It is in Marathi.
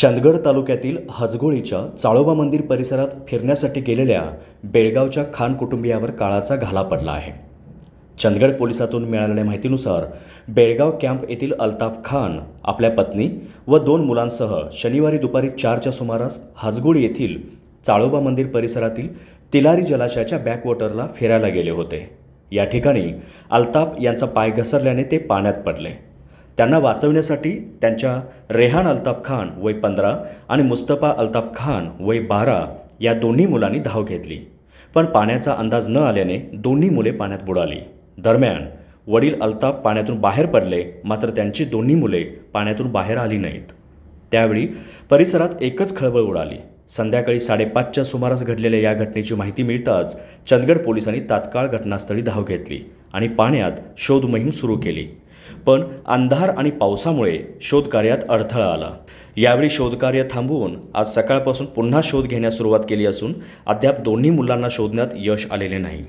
चंदगड तालुक्यातील हजगोळीच्या चाळोबा मंदिर परिसरात फिरण्यासाठी गेलेल्या बेळगावच्या खान कुटुंबियावर काळाचा घाला पडला आहे चंदगड पोलिसातून मिळालेल्या माहितीनुसार बेळगाव कॅम्प येथील अल्ताफ खान आपल्या पत्नी व दोन मुलांसह शनिवारी दुपारी चारच्या सुमारास हजगोळी येथील चाळोबा मंदिर परिसरातील तिलारी जलाशयाच्या बॅकवॉटरला फिरायला गेले होते या ठिकाणी अल्ताफ यांचा पाय घसरल्याने ते पाण्यात पडले त्यांना वाचवण्यासाठी त्यांच्या रेहान अल्ताफ खान वय पंधरा आणि मुस्तफा अल्ताफ खान वय बारा या दोन्ही मुलांनी धाव घेतली पण पाण्याचा अंदाज न आल्याने दोन्ही मुले पाण्यात बुडाली दरम्यान वडील अल्ताफ पाण्यातून बाहेर पडले मात्र त्यांची दोन्ही मुले पाण्यातून बाहेर आली नाहीत त्यावेळी परिसरात एकच खळबळ उडाली संध्याकाळी साडेपाचच्या सुमारास घडलेल्या या घटनेची माहिती मिळताच चंदगड पोलिसांनी तात्काळ घटनास्थळी धाव घेतली आणि पाण्यात शोध मोहीम सुरू केली पण अंधार आणि पावसामुळे शोधकार्यात अडथळा आला यावेळी शोधकार्य थांबवून आज सकाळपासून पुन्हा शोध घेण्यास सुरुवात केली असून अद्याप दोन्ही मुलांना शोधण्यात यश आलेले नाही